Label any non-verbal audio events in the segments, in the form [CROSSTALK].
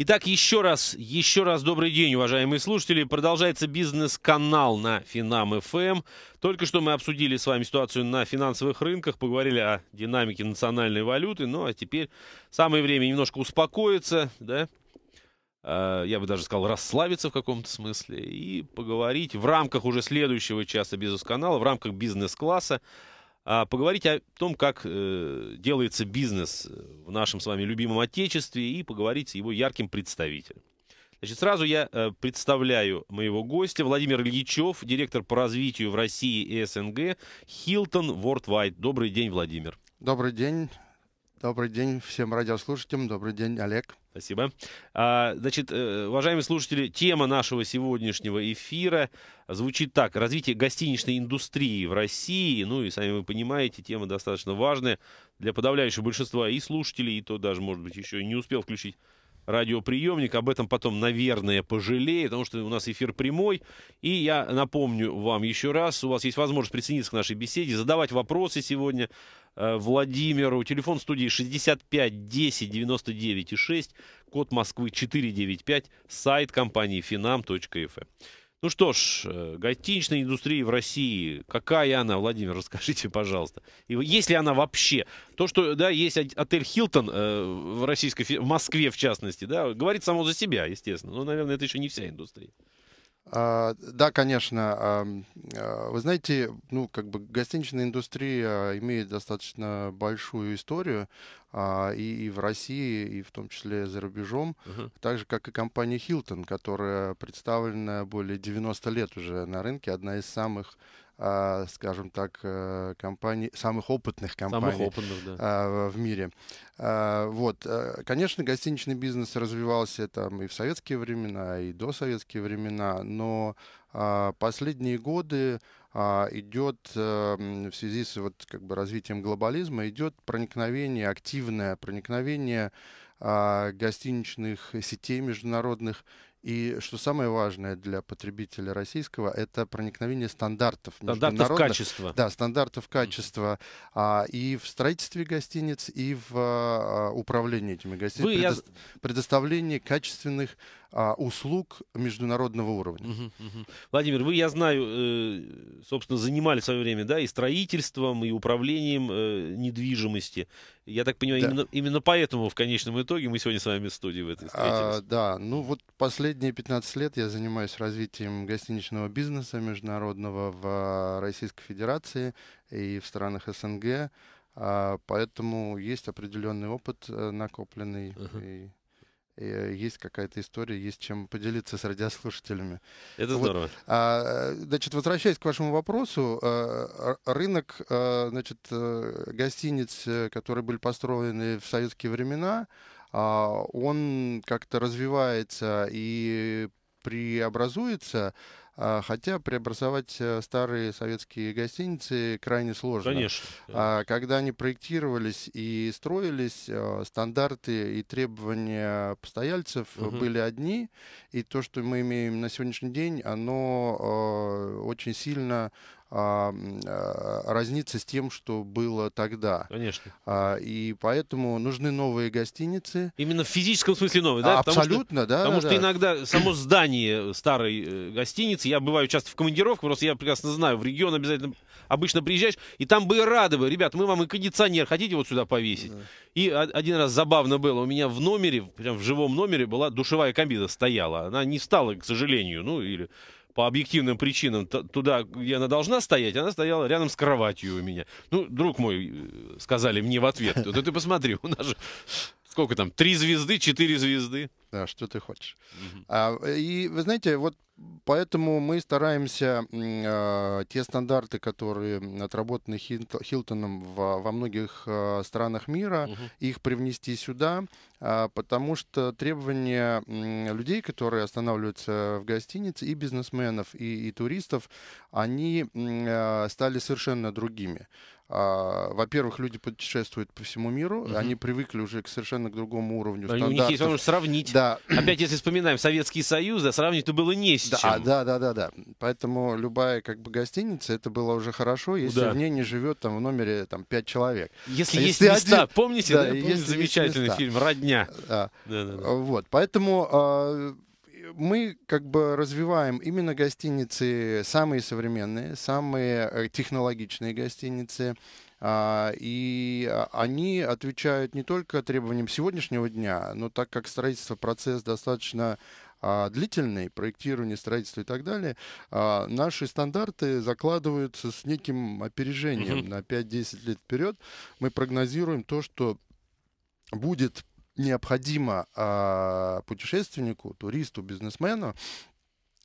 Итак, еще раз, еще раз добрый день, уважаемые слушатели. Продолжается бизнес-канал на Финам ФМ. Эм. Только что мы обсудили с вами ситуацию на финансовых рынках, поговорили о динамике национальной валюты. Ну а теперь самое время немножко успокоиться, да, а, я бы даже сказал, расслабиться в каком-то смысле и поговорить в рамках уже следующего часа бизнес-канала, в рамках бизнес-класса а, поговорить о том, как э, делается бизнес э, в нашем с вами любимом отечестве и поговорить с его ярким представителем. Значит, сразу я э, представляю моего гостя Владимир Ильичев, директор по развитию в России и СНГ Хилтон Worldwide. Добрый день, Владимир. Добрый день. Добрый день всем радиослушателям. Добрый день, Олег. Спасибо. А, значит, э, уважаемые слушатели, тема нашего сегодняшнего эфира звучит так. Развитие гостиничной индустрии в России. Ну и, сами вы понимаете, тема достаточно важная для подавляющего большинства и слушателей, и то даже, может быть, еще и не успел включить радиоприемник. Об этом потом, наверное, пожалею, потому что у нас эфир прямой. И я напомню вам еще раз, у вас есть возможность присоединиться к нашей беседе, задавать вопросы сегодня э, Владимиру. Телефон студии 65 10 99 и 6, код Москвы 495, сайт компании finam.fm. Ну что ж, э, гостиничная индустрия в России, какая она, Владимир, [LAUGHS] расскажите, пожалуйста. И есть ли она вообще? То, что, да, есть отель Хилтон э, в российской, в Москве, в частности, да, говорит само за себя, естественно. Но, ну, наверное, это еще не вся индустрия. А, да, конечно. А, вы знаете, ну, как бы гостиничная индустрия имеет достаточно большую историю а, и, и в России, и в том числе за рубежом, uh-huh. так же, как и компания Hilton, которая представлена более 90 лет уже на рынке, одна из самых а, скажем так, э, компаний, самых опытных компаний самых опытных, да. А, в мире. А, вот. Э, конечно, гостиничный бизнес развивался там и в советские времена, и до советские времена, но последние годы идет эм, в связи с вот, как бы, развитием глобализма, идет проникновение, активное проникновение гостиничных сетей международных и что самое важное для потребителя российского, это проникновение стандартов. Стандартов качества. Да, стандартов качества. А, и в строительстве гостиниц, и в а, управлении этими гостиницами. Предо... Я... Предоставление качественных а, услуг международного уровня. Угу, угу. Владимир, вы, я знаю, э, собственно, занимались в свое время да, и строительством, и управлением э, недвижимости. Я так понимаю, да. именно, именно поэтому в конечном итоге мы сегодня с вами в студии в этой а, встретились. А, да, ну вот последние 15 лет я занимаюсь развитием гостиничного бизнеса международного в а, Российской Федерации и в странах СНГ. А, поэтому есть определенный опыт э, накопленный. Uh-huh. И Э, есть какая-то история, есть чем поделиться с радиослушателями. Это вот. здорово. А, значит, возвращаясь к вашему вопросу, а, рынок а, значит, э, гостиниц, э, которые были построены в советские времена, а, он как-то развивается и преобразуется. А, хотя преобразовать э, старые советские гостиницы крайне сложно. Конечно. А, когда они проектировались и строились, э, стандарты и требования постояльцев угу. были одни, и то, что мы имеем на сегодняшний день, оно э, очень сильно а, а разнится с тем, что было тогда. Конечно. А, и поэтому нужны новые гостиницы. Именно в физическом смысле новые, да? Абсолютно, потому что, да. Потому да, что да. иногда [CLEARS THROAT] само здание старой э, гостиницы, я бываю часто в командировках, просто я прекрасно знаю, в регион обязательно обычно приезжаешь, и там бы и рады бы, ребят, мы вам и кондиционер хотите вот сюда повесить. Да. И один раз забавно было, у меня в номере, прям в живом номере была душевая комбина стояла, она не стала, к сожалению, ну или по объективным причинам туда, где она должна стоять, она стояла рядом с кроватью у меня. Ну, друг мой, э, сказали мне в ответ, да ты посмотри, у нас же сколько там, три звезды, четыре звезды. Да, что ты хочешь. Угу. А, и вы знаете, вот поэтому мы стараемся э, те стандарты, которые отработаны Хилтоном во, во многих э, странах мира, угу. их привнести сюда, э, потому что требования э, людей, которые останавливаются в гостинице, и бизнесменов, и, и туристов, они э, стали совершенно другими. А, во-первых, люди путешествуют по всему миру, угу. они привыкли уже к совершенно к другому уровню. Да, у них есть возможность сравнить. Да. Опять, если вспоминаем Советский Союз, да, сравнить-то было не с да, чем. А, да, да, да, да. Поэтому любая как бы гостиница, это было уже хорошо, если да. в ней не живет там в номере там пять человек. Если а есть если места, один... помните, да, да, помню, если замечательный фильм "Родня". Да. Да, да, да. Вот, поэтому а, мы как бы развиваем именно гостиницы самые современные, самые э, технологичные гостиницы. А, и э, они отвечают не только требованиям сегодняшнего дня, но так как строительство процесс достаточно а длительный, проектирование, строительство и так далее, а, наши стандарты закладываются с неким опережением mm-hmm. на 5-10 лет вперед. Мы прогнозируем то, что будет необходимо а, путешественнику, туристу, бизнесмену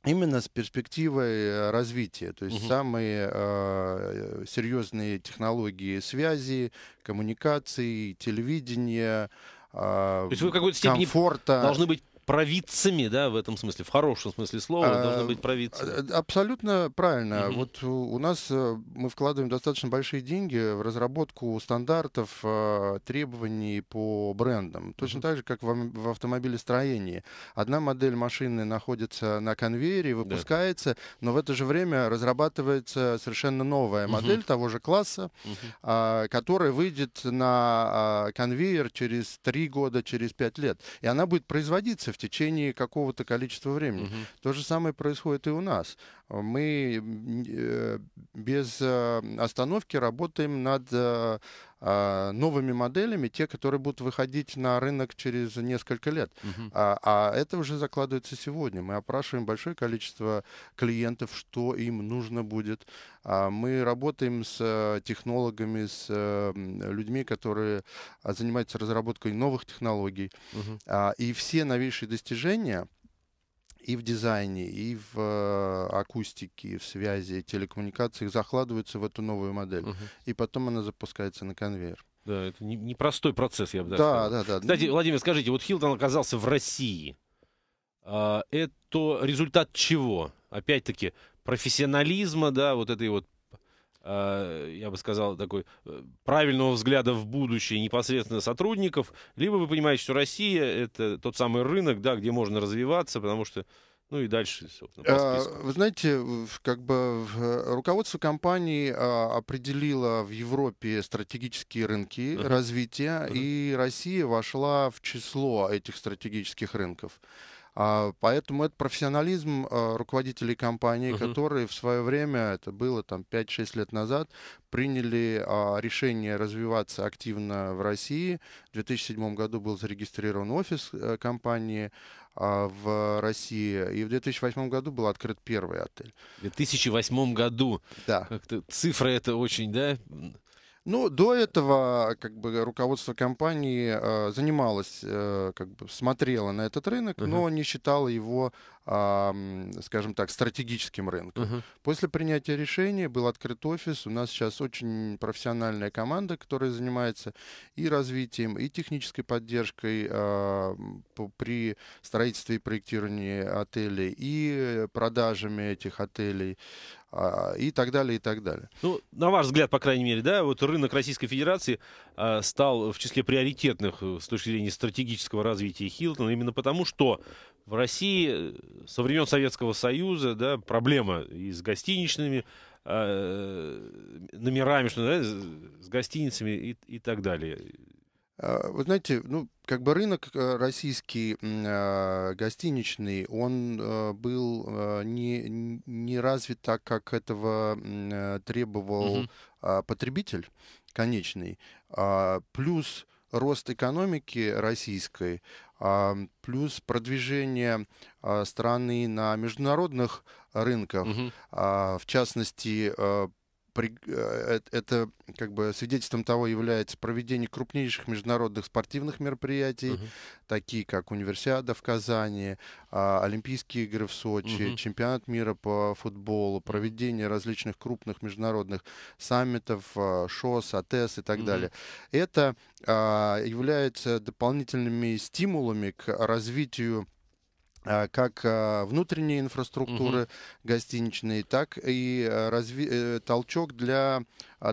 Именно с перспективой э, развития, то есть угу. самые а, э, серьезные технологии связи, коммуникации, телевидения, э, то есть вы в какой-то комфорта. должны быть провидцами, да, в этом смысле, в хорошем смысле слова, а, должны быть провидцами. Э, абсолютно правильно. Угу. Вот э, у нас э, мы вкладываем достаточно большие деньги в разработку стандартов, требований по брендам. Точно угу. так же, как в, в автомобилестроении. Одна модель машины находится на конвейере, выпускается, да. но в это же время разрабатывается совершенно новая модель угу. того же класса, угу. которая выйдет на а, конвейер через три года, через пять лет. И она будет производиться в течение какого-то количества времени. Угу. То же самое происходит и у нас. Мы э, без э, остановки работаем над э, а, новыми моделями, те, которые будут выходить на рынок через несколько лет. Угу. А, а это уже закладывается сегодня. Мы опрашиваем большое количество клиентов, что им нужно будет. А, мы работаем с э, технологами, с э, людьми, которые а, занимаются разработкой новых технологий. Угу. И все новейшие достижения и в дизайне, и в э, акустике, и в связи, и телекоммуникациях закладываются в эту новую модель. Угу. И потом она запускается на конвейер. Да, это непростой не процесс, я бы даже да, сказал. Да, да, да. Кстати, Владимир, скажите, вот Хилтон оказался в России. А, это результат чего? Опять-таки, профессионализма, да, вот этой вот Э, я бы сказал, такой э, правильного взгляда в будущее непосредственно сотрудников, либо вы понимаете, что Россия — это тот самый рынок, да, где можно развиваться, потому что ну и дальше, собственно, а, Вы знаете, как бы э, руководство компании а, определило в Европе стратегические рынки развития, и Россия вошла в число этих стратегических рынков. А, поэтому это профессионализм а, руководителей компаний, угу. которые в свое время, это было там 5-6 лет назад, приняли а, решение развиваться активно в России. В 2007 году был зарегистрирован офис э, компании в России. И в 2008 году был открыт первый отель. В 2008 году? Да. Как-то цифра это очень, да? Ну, до этого а, как бы руководство компании э, занималось, э, как бы смотрело на этот рынок, uh-huh. но не считало его, э, скажем так, стратегическим рынком. Uh-huh. После принятия решения был открыт офис. У нас сейчас очень профессиональная команда, которая занимается и развитием, и технической поддержкой э, по, при строительстве и проектировании отелей, и э, продажами этих отелей. А, и так далее, и так далее. Ну, на ваш взгляд, по крайней мере, да, вот рынок Российской Федерации э, стал в числе приоритетных э, с точки зрения стратегического развития Хилтона именно потому, что в России э, со времен Советского Союза, да, проблема и с гостиничными а, э, номерами, что, да, с гостиницами и, и так далее. А, вы знаете, ну, как бы рынок э, российский а, гостиничный, он э, был э, не, не развит так, как этого требовал Uh -huh. А, потребитель конечный. Плюс рост экономики российской, плюс продвижение страны на международных рынках, Uh -huh. в частности, при, э, э, это как бы свидетельством того является проведение крупнейших международных спортивных мероприятий, Uh -huh. такие как Универсиада в Казани, а, Олимпийские игры в Сочи, Uh -huh. чемпионат мира по футболу, проведение различных крупных международных саммитов, а, ШОС, АТС и так Uh -huh. далее. Это а, является дополнительными стимулами к развитию а, как а, внутренней инфраструктуры угу. гостиничной, так и а, разви... Э, толчок для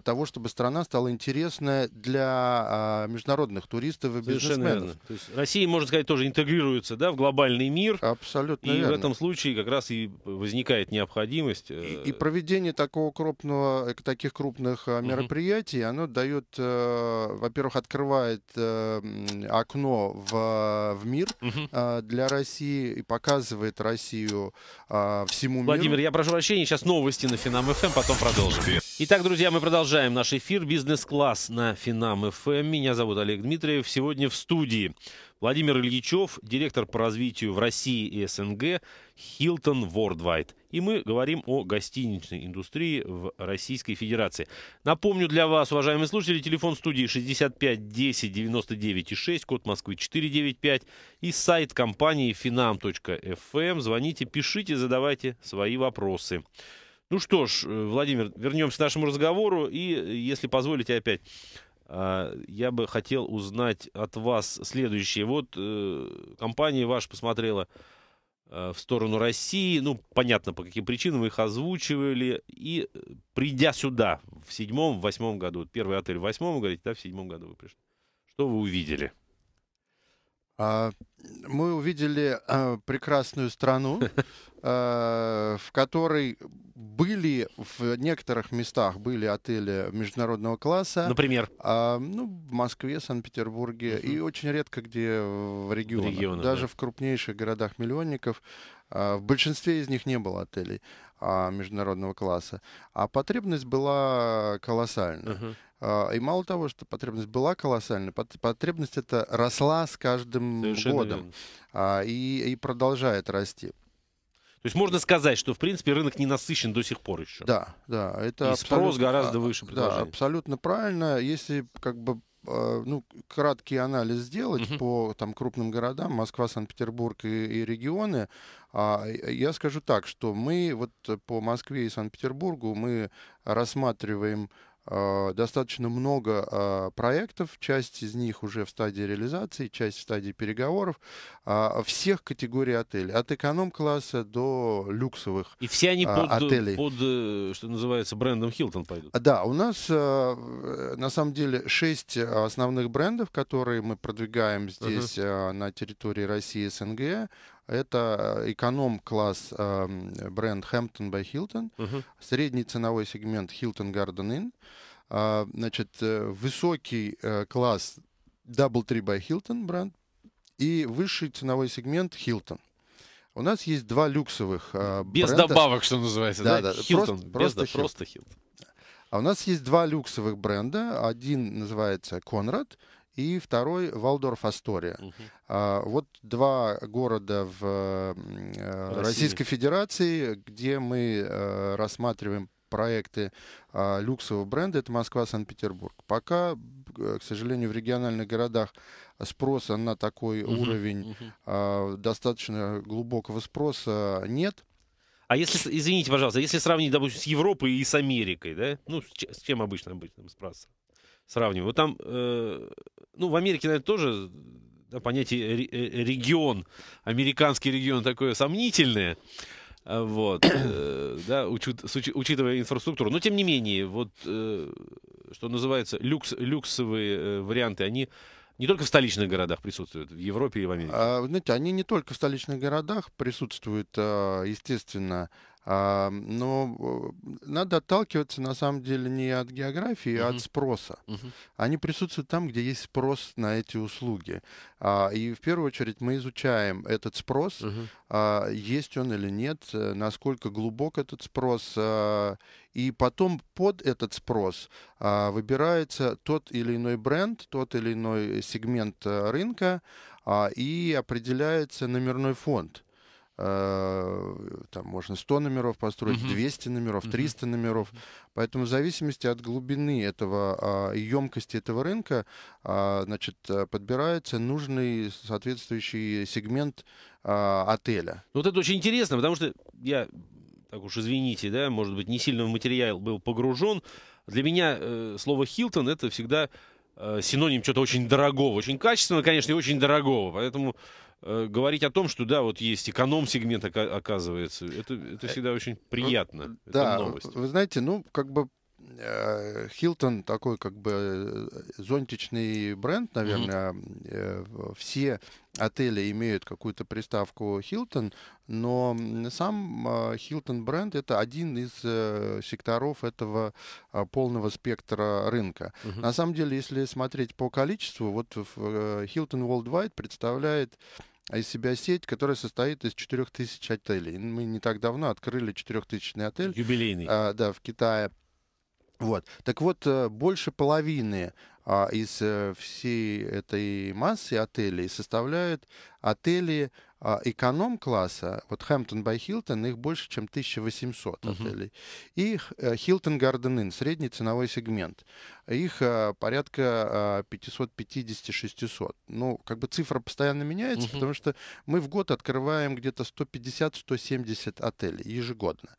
того, чтобы страна стала интересна для международных туристов и бизнесменов. верно. То есть Россия, можно сказать, тоже интегрируется да, в глобальный мир. Абсолютно И верно. в этом случае как раз и возникает необходимость. И, э, и проведение такого крупного, э, таких крупных мероприятий, угу. оно дает, во-первых, открывает окно в, в мир угу. для России, и показывает Россию а, всему Владимир, миру. Владимир, я прошу прощения, сейчас новости на Финам ФМ, эм, потом продолжим. Итак, друзья, мы продолжаем наш эфир «Бизнес-класс» на Финам ФМ. Эм. Меня зовут Олег Дмитриев. Сегодня в студии Владимир Ильичев, директор по развитию в России и СНГ Хилтон Worldwide. И мы говорим о гостиничной индустрии в Российской Федерации. Напомню для вас, уважаемые слушатели, телефон студии 65 10 99 6, код Москвы 495 и сайт компании finam.fm. Эм. Звоните, пишите, задавайте свои вопросы. Ну что ж, э, Владимир, вернемся к нашему разговору. И, э, если позволите, опять а, я бы хотел узнать от вас следующее. Вот э, компания ваша посмотрела Э, в сторону России. Ну, понятно, по каким причинам их озвучивали. И э, придя сюда в седьмом, в восьмом году, первый отель в восьмом, говорите, да, в седьмом году вы пришли, что вы увидели? А, мы увидели а, прекрасную страну, [LAUGHS] а, в которой были в некоторых местах были отели международного класса. Например? ну, в Москве, Санкт-Петербурге угу. и очень редко где в регионах. В регионах Даже да. в крупнейших городах-миллионников. в большинстве из них не было отелей. А, международного класса, а потребность была колоссальна. Uh-huh. А, и мало того, что потребность была колоссальной, потребность эта росла с каждым Совершенно годом а, и, и продолжает расти. То есть можно сказать, что в принципе рынок не насыщен до сих пор еще. Да, да, это и спрос гораздо выше. предложения. Да, абсолютно правильно. Если как бы Э, ну, краткий анализ сделать Uh -huh. по там, крупным городам, Москва, Санкт-Петербург и, и регионы, а, э, я скажу так, что мы вот э, по Москве и Санкт-Петербургу мы рассматриваем а, достаточно много а, проектов, часть из них уже в стадии реализации, часть в стадии переговоров, а, всех категорий отелей, от эконом-класса до люксовых И все они под, отелей. под, э, что называется, брендом Хилтон пойдут? Да, у нас на самом деле шесть основных брендов, которые мы продвигаем здесь uh-huh. на территории России и СНГ. Это э, эконом-класс эм, бренд Hampton by Hilton, угу. средний ценовой сегмент Hilton Garden Inn, а, значит, э, высокий э, класс Double Tree by Hilton бренд и высший ценовой сегмент Hilton. У нас есть два люксовых э, Без бренда. добавок, что называется, да? Да, да. Хилтон. Просто, просто, да, Hilton. просто Хилтон. А у нас есть два люксовых бренда. Один называется Conrad и второй Валдорф Астория. Угу. А, вот два города в э, Российской Федерации, где мы э, рассматриваем проекты а, люксового бренда это Москва, Санкт-Петербург. Пока, э, к сожалению, в региональных городах спроса на такой угу, уровень угу. А, достаточно глубокого спроса нет. А если, извините, пожалуйста, если сравнить, допустим, с Европой и с Америкой, да? Ну, с чем обычно обычно спрашивают? сравниваю. Вот там, э, ну, в Америке, наверное, тоже да, понятие э, регион, американский регион такое сомнительное. А вот, э, [COUGHS] да, учит, учитывая инфраструктуру. Но тем не менее, вот э, что называется, люкс, люксовые э, варианты, они не только в столичных городах присутствуют, в Европе и в Америке. А, знаете, они не только в столичных городах присутствуют, а, естественно, а, но э, надо отталкиваться на самом деле не от географии, а от спроса. Они присутствуют там, где есть спрос на эти услуги. А, и в первую очередь мы изучаем этот спрос, а, есть он или нет, э, насколько глубок этот спрос, и потом под этот спрос выбирается тот или иной бренд, тот или иной сегмент э, рынка и определяется номерной фонд. Э, там можно 100 номеров построить, угу. 200 номеров, 300 угу. номеров. Поэтому в зависимости от глубины этого а, и емкости этого рынка, а, значит, э, подбирается нужный соответствующий сегмент а, отеля. Ну, вот это очень интересно, потому что я, так уж извините, да, может быть, не сильно в материал был погружен. Для меня э, слово «Хилтон» — это всегда синоним чего-то очень дорогого, очень качественного, конечно, и очень дорогого. Поэтому Э, говорить о том, что да, вот есть эконом-сегмент, оказывается, это, это всегда очень приятно. Да, это новость. вы знаете, ну, как бы Хилтон э, такой как бы э, зонтичный бренд, наверное. Mm-hmm. Все отели имеют какую-то приставку Хилтон, но сам Хилтон а, бренд это один из секторов этого а, полного спектра рынка. Mm-hmm. На самом деле, если смотреть по количеству, вот Хилтон Worldwide представляет а из себя сеть, которая состоит из 4000 отелей. Мы не так давно открыли 4000 отель. Юбилейный. А, да, в Китае. Вот. Так вот, э, больше половины а, из э, всей этой массы отелей составляют отели а, эконом-класса, вот Хэмптон by Хилтон, их больше, чем 1800 uh-huh. отелей. И э, Хилтон Гарден Инн, средний ценовой сегмент. Их э, порядка 550-600. А, ну, как бы цифра постоянно меняется, uh-huh. потому что мы в год открываем где-то 150-170 отелей ежегодно.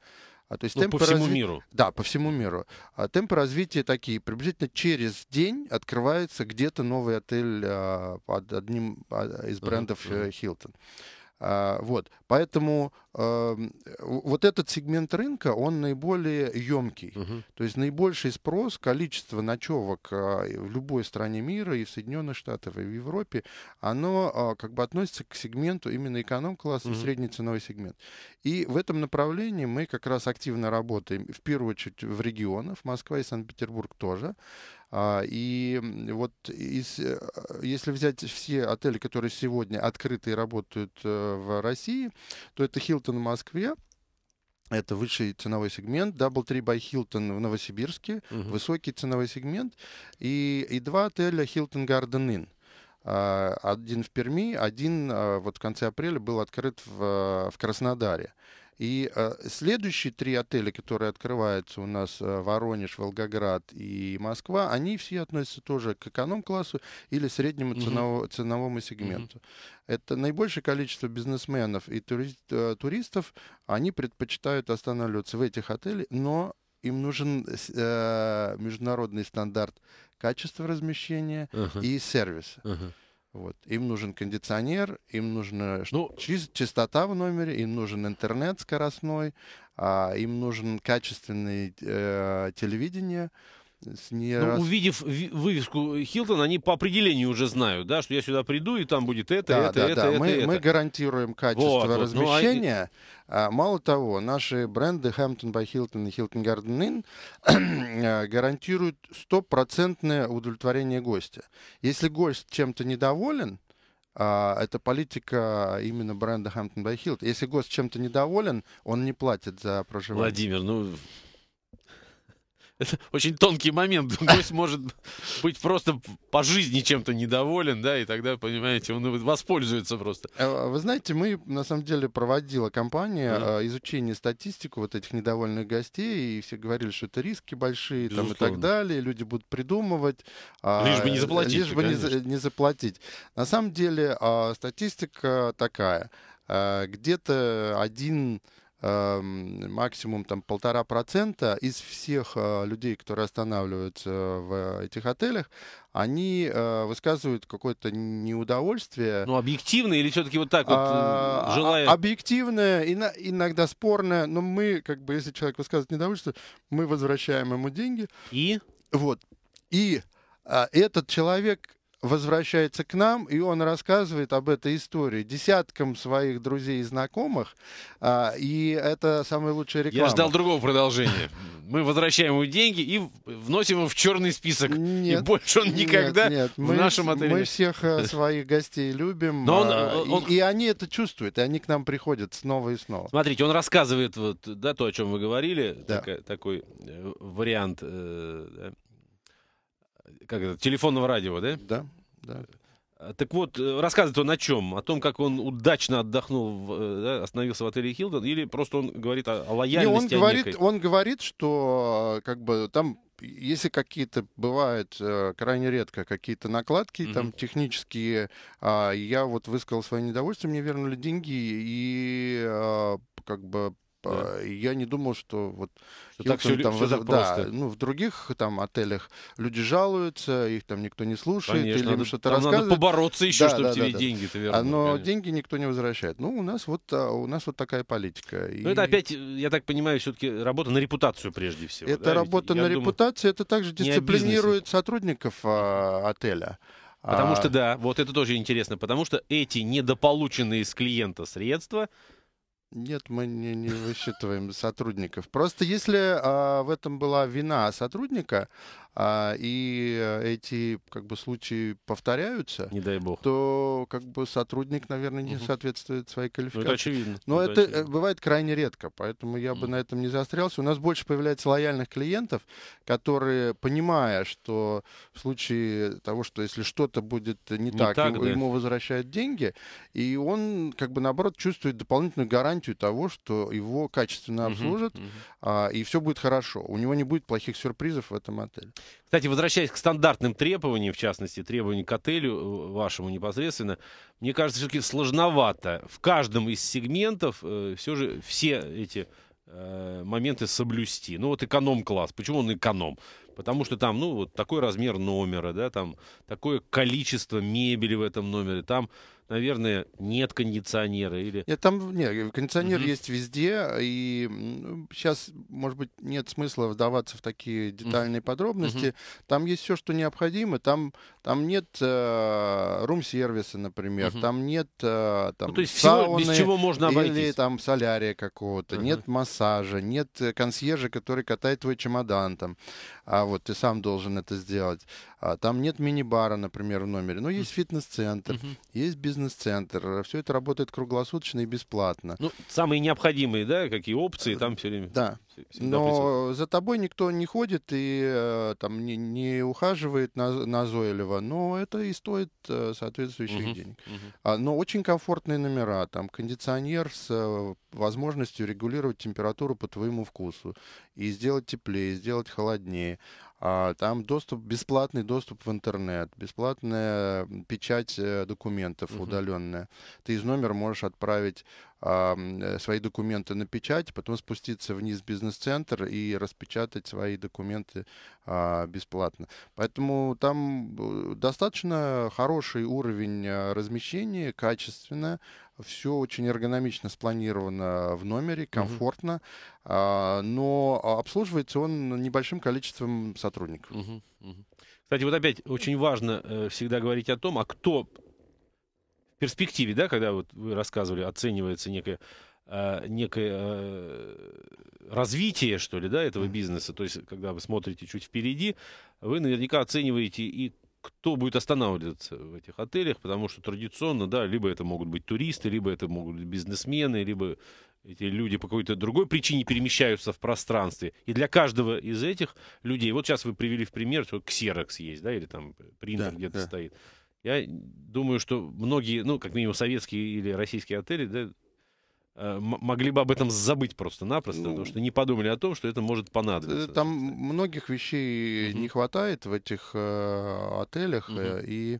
А, то есть ну, темпы по всему разви... миру. Да, по всему миру. А, темпы развития такие. Приблизительно через день открывается где-то новый отель а, под одним а, из брендов Хилтон. Uh-huh, uh а, вот. Поэтому эм, вот этот сегмент рынка, он наиболее емкий. Угу. То есть наибольший спрос, количество ночевок а, в любой стране мира, и в Соединенных Штатах, и в Европе, оно а, как бы относится к сегменту именно эконом-класса угу. и средний ценовой сегмент. И в этом направлении мы как раз активно работаем, в первую очередь в регионах, Москва и Санкт-Петербург тоже. А, и вот из, э, если взять все отели, которые сегодня открыты и работают э, в России, то это Хилтон в Москве, это высший ценовой сегмент. Double Tree by Hilton в Новосибирске. Uh -huh. Высокий ценовой сегмент. И, и два отеля Hilton Garden Inn. А, один в Перми, один а, вот в конце апреля был открыт в, в Краснодаре. Uh и э, следующие три отеля, которые открываются у нас э, Воронеж, Волгоград и Москва, они все относятся тоже к эконом-классу или среднему ценово, ценовому сегменту. Угу. Это наибольшее количество бизнесменов и турист, э, туристов, они предпочитают останавливаться в этих отелях, но им нужен э, международный стандарт качества размещения uh-huh. и сервиса. Uh-huh. Вот. Им нужен кондиционер, им нужна ну, чистота в номере, им нужен интернет скоростной, а, им нужен качественный э, телевидение не ну, раз... увидев вывеску Хилтон, они по определению уже знают, да, что я сюда приду, и там будет это, да, это, да, это, да. это, мы, это. Мы гарантируем качество вот, размещения. Вот, ну, а, а... Мало того, наши бренды Hampton by Hilton и Hilton Garden Inn гарантируют стопроцентное удовлетворение гостя. Если гость чем-то недоволен, а, это политика именно бренда Hampton by Hilton. Если гость чем-то недоволен, он не платит за проживание. Владимир, ну это очень тонкий момент. [LAUGHS] Гость может быть просто по жизни чем-то недоволен, да, и тогда, понимаете, он воспользуется просто. Э, вы знаете, мы, на самом деле, проводила компания mm э, изучение статистику вот этих недовольных гостей, и все говорили, что это риски большие там, и так далее, люди будут придумывать. А, лишь бы не заплатить. Лишь бы не, не заплатить. На самом деле, а, статистика такая. Э, где-то один Эм, максимум там полтора процента из всех э, людей, которые останавливаются в этих отелях, они э, высказывают какое-то неудовольствие. Ну, объективное или все-таки вот так вот а, э, а желая? Объективное, иногда спорное, но мы, как бы, если человек высказывает недовольство, мы возвращаем ему деньги. И? Вот. И а, этот человек возвращается к нам, и он рассказывает об этой истории десяткам своих друзей и знакомых, а, и это самая лучшая реклама. Я ждал другого продолжения. Мы возвращаем ему деньги и вносим его в черный список. Нет, и больше он никогда нет, нет. Мы, в нашем отеле. Мы всех э, [LAUGHS] своих гостей любим, Но он, а, э, он... И, и они это чувствуют, и они к нам приходят снова и снова. Смотрите, он рассказывает вот, да, то, о чем вы говорили, да. так, такой э, вариант э, как это, телефонного радио, да? Да, да. А, так вот, э, рассказывает он о чем? О том, как он удачно отдохнул, э, да, остановился в отеле Хилтон, или просто он говорит о, о лояльности? Не, он, говорит, некой... он говорит, что э, как бы там если какие-то бывают крайне редко какие-то накладки mm там технические, а, я вот высказал свое недовольство, мне вернули деньги и как бы Э, я не думал, что вот что Hilton, так все, там, все так да, ну в других там отелях люди жалуются, их там никто не слушает конечно, или им что-то рассказывает. Надо побороться еще, да, чтобы да, тебе да, деньги да. вернули. А, но конечно. деньги никто не возвращает. Ну у нас вот а, у нас вот такая политика. Но ну, и... это опять, я так понимаю, все-таки работа на репутацию прежде всего. Это да? работа Ведь, на репутацию, думаю, это также дисциплинирует сотрудников а, отеля. Потому а... что, да, вот это тоже интересно, потому что эти недополученные с клиента средства нет, мы не, не высчитываем сотрудников. Просто если а, в этом была вина сотрудника, а, и а, эти как бы случаи повторяются, не дай бог, то как бы сотрудник, наверное, не угу. соответствует своей квалификации. Ну, это очевидно. Но это, это э, очевидно. бывает крайне редко, поэтому я бы угу. на этом не заострялся. У нас больше появляется лояльных клиентов, которые, понимая, что в случае того, что если что-то будет не, не так, так ему, да. ему возвращают деньги, и он как бы наоборот чувствует дополнительную гарантию того, что его качественно обслужат, угу. А, и все будет хорошо. У него не будет плохих сюрпризов в этом отеле. Кстати, возвращаясь к стандартным требованиям, в частности, требованиям к отелю э, вашему непосредственно, мне кажется, все-таки сложновато. В каждом из сегментов э, все же все эти э, моменты соблюсти. Ну вот эконом-класс. Почему он эконом? Потому что там, ну, вот такой размер номера, да, там такое количество мебели в этом номере, там наверное, нет кондиционера или... Нет, там нет, кондиционер угу. есть везде, и сейчас, может быть, нет смысла вдаваться в такие детальные угу. подробности. Угу. Там есть все, что необходимо. Там, там нет э, рум-сервиса, например, угу. там нет э, там, ну, то есть сауны, всего, без чего можно обойтись. или там солярия какого-то, угу. нет массажа, нет консьержа, который катает твой чемодан там. А вот ты сам должен это сделать. А, там нет мини-бара, например, в номере, но ну, есть фитнес-центр, угу. есть бизнес-центр, все это работает круглосуточно и бесплатно. Ну, самые необходимые, да, какие опции там все время? Да, Но присутств... за тобой никто не ходит и э, там не, не ухаживает на, назойливо, но это и стоит э, соответствующих uh-huh, денег. Uh-huh. но очень комфортные номера, там кондиционер с э, возможностью регулировать температуру по твоему вкусу и сделать теплее, и сделать холоднее. А, там доступ, бесплатный доступ в интернет, бесплатная печать э, документов угу. удаленная. Ты из номера можешь отправить а, э, свои документы на печать, потом спуститься вниз в бизнес-центр и распечатать свои документы а, бесплатно. Поэтому там э, достаточно хороший уровень а, размещения, качественно, все очень эргономично спланировано в номере, комфортно, угу. а, но а, обслуживается он небольшим количеством сотрудников. Угу, угу. Кстати, вот опять очень важно э, всегда говорить о том, а кто в перспективе, да, когда вот вы рассказывали, оценивается некое э, некое э, развитие, что ли, да, этого бизнеса, то есть, когда вы смотрите чуть впереди, вы наверняка оцениваете и кто будет останавливаться в этих отелях, потому что традиционно, да, либо это могут быть туристы, либо это могут быть бизнесмены, либо эти люди по какой-то другой причине перемещаются в пространстве. И для каждого из этих людей, вот сейчас вы привели в пример, что ксерокс есть, да, или там принтер да, где-то да. стоит. Я думаю, что многие, ну, как минимум советские или российские отели, да, Э, могли бы об этом забыть просто-напросто, ну, потому что не подумали о том, что это может понадобиться. Там многих вещей угу. не хватает в этих э, отелях, угу. и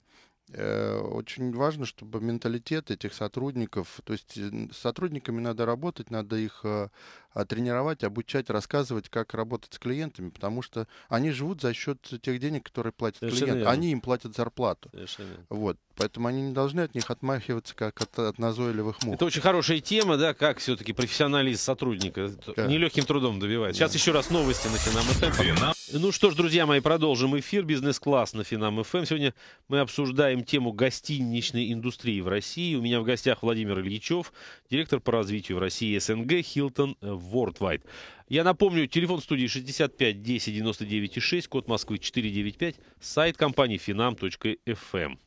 Э, очень важно, чтобы менталитет этих сотрудников, то есть с сотрудниками надо работать, надо их э, а, тренировать, обучать, рассказывать, как работать с клиентами, потому что они живут за счет тех денег, которые платят Совершенно клиент, верно. они им платят зарплату. Совершенно. Вот, поэтому они не должны от них отмахиваться как от, от назойливых мух. Это очень хорошая тема, да, как все-таки профессионализм сотрудника как? нелегким трудом добивается. Сейчас еще раз новости на Финам. Ну что ж, друзья мои, продолжим эфир. Бизнес-класс на Финам ФМ. Эм. Сегодня мы обсуждаем тему гостиничной индустрии в России. У меня в гостях Владимир Ильичев, директор по развитию в России СНГ Хилтон э, Worldwide. Я напомню, телефон студии 65 10 99 6, код Москвы 495, сайт компании finam.fm. Эм.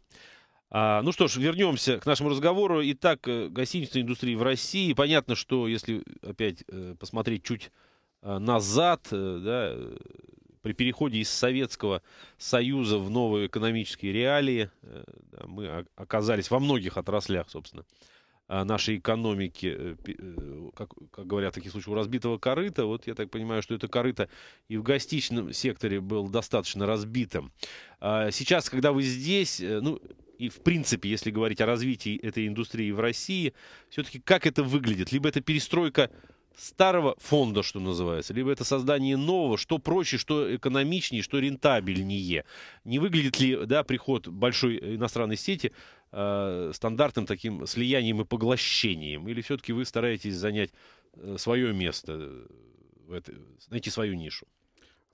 А, ну что ж, вернемся к нашему разговору. Итак, э, гостиничная индустрия в России. Понятно, что если опять э, посмотреть чуть назад, да, при переходе из Советского Союза в новые экономические реалии э, мы оказались во многих отраслях, собственно, а, нашей экономики, э, э, как, как говорят такие случаи у разбитого корыта. Вот я так понимаю, что это корыто и в гостичном секторе был достаточно разбитым. А сейчас, когда вы здесь, ну, и в принципе, если говорить о развитии этой индустрии в России, все-таки как это выглядит? Либо это перестройка старого фонда, что называется, либо это создание нового, что проще, что экономичнее, что рентабельнее. Не выглядит ли да, приход большой иностранной сети э, стандартным таким слиянием и поглощением? Или все-таки вы стараетесь занять э, свое место, в этой, найти свою нишу?